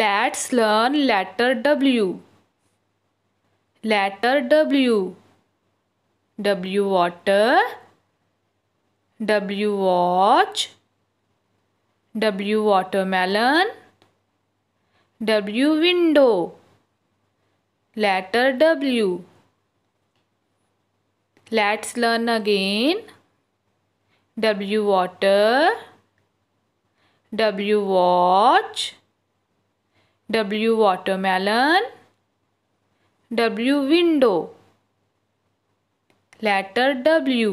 Let's learn letter W. Letter W. W water. W watch. W watermelon. W window. Letter W. Let's learn again. W water. W watch. W watermelon W window letter W